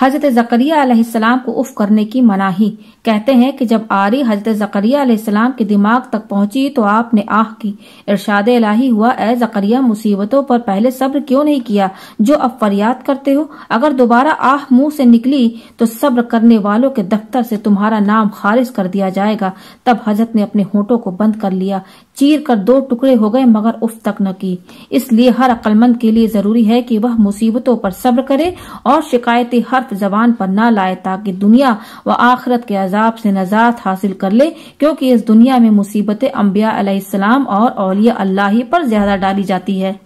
हजरत जकरिया को उफ करने की मनाही कहते हैं कि जब आरी हजरत जकरिया के दिमाग तक पहुंची तो आपने आह की इरशाद इलाही हुआ ए जकरिया मुसीबतों पर पहले सब्र क्यों नहीं किया जो अब फरियाद करते हो अगर दोबारा आह मुंह से निकली तो सब्र करने वालों के दफ्तर से तुम्हारा नाम खारिज कर दिया जाएगा तब हजरत ने अपने होठों को बंद कर लिया चीर कर दो टुकड़े हो गए मगर उफ तक न की इसलिए हर अक्लमंद के लिए जरूरी है कि वह मुसीबतों पर सब्र करे और शिकायतें हर लफ्ज जबान पर ना लाए ताकि दुनिया व आखरत के अजाब से नजात हासिल कर ले क्योंकि इस दुनिया में मुसीबत अम्बिया और अलिया अल्लाह पर ज्यादा डाली जाती है